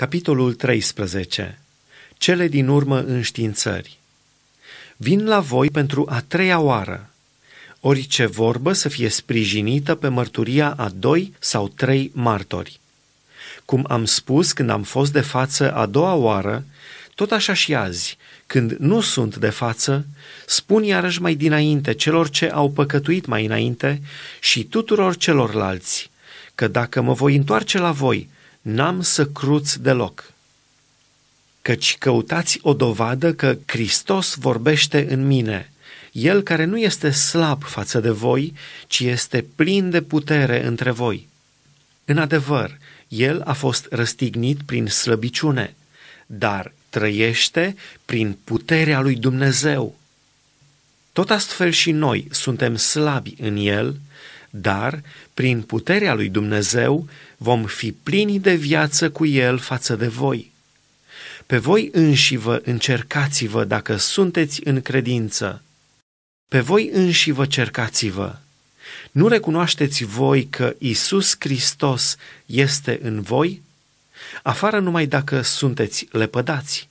Capitolul 13. Cele din urmă înștiințări. Vin la voi pentru a treia oară, Orice vorbă să fie sprijinită pe mărturia a doi sau trei martori. Cum am spus când am fost de față a doua oară, tot așa și azi, când nu sunt de față, spun iarăși mai dinainte celor ce au păcătuit mai înainte și tuturor celorlalți, că dacă mă voi întoarce la voi, n-am să cruț deloc, căci căutați o dovadă că Hristos vorbește în mine, El care nu este slab față de voi, ci este plin de putere între voi. În adevăr, El a fost răstignit prin slăbiciune, dar trăiește prin puterea lui Dumnezeu. Tot astfel și noi suntem slabi în El, dar prin puterea lui Dumnezeu vom fi plini de viață cu El față de voi. Pe voi înși vă încercați-vă dacă sunteți în credință. Pe voi înși vă cercați-vă. Nu recunoașteți voi că Isus Hristos este în voi? Afară numai dacă sunteți lepădați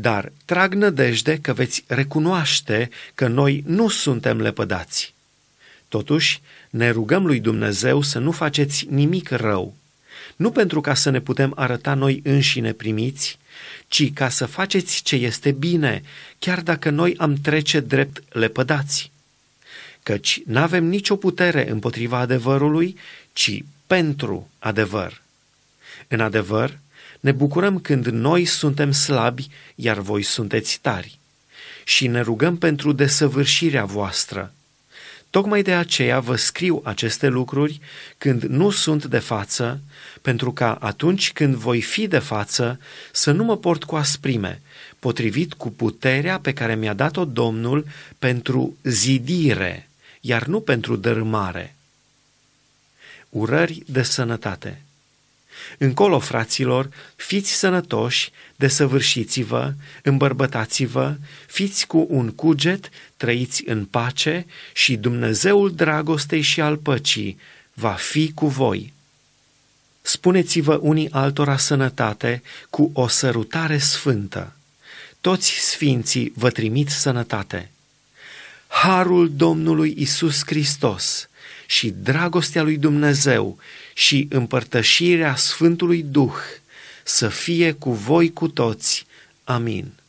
dar trag nădejde că veți recunoaște că noi nu suntem lepădați. Totuși, ne rugăm lui Dumnezeu să nu faceți nimic rău, nu pentru ca să ne putem arăta noi înșine primiți, ci ca să faceți ce este bine, chiar dacă noi am trece drept lepădați. Căci nu avem nicio putere împotriva adevărului, ci pentru adevăr. În adevăr, ne bucurăm când noi suntem slabi, iar voi sunteți tari. Și ne rugăm pentru desăvârșirea voastră, Tocmai de aceea vă scriu aceste lucruri când nu sunt de față, pentru ca atunci când voi fi de față să nu mă port cu asprime, potrivit cu puterea pe care mi-a dat-o Domnul pentru zidire, iar nu pentru dărâmare. Urări de sănătate – Încolo, fraților, fiți sănătoși, desăvârșiți-vă, îmbărbătați-vă, fiți cu un cuget, trăiți în pace și Dumnezeul dragostei și al păcii va fi cu voi. Spuneți-vă unii altora sănătate cu o sărutare sfântă. Toți sfinții vă trimit sănătate. Harul Domnului Isus Hristos și dragostea lui Dumnezeu și împărtășirea Sfântului Duh să fie cu voi cu toți. Amin.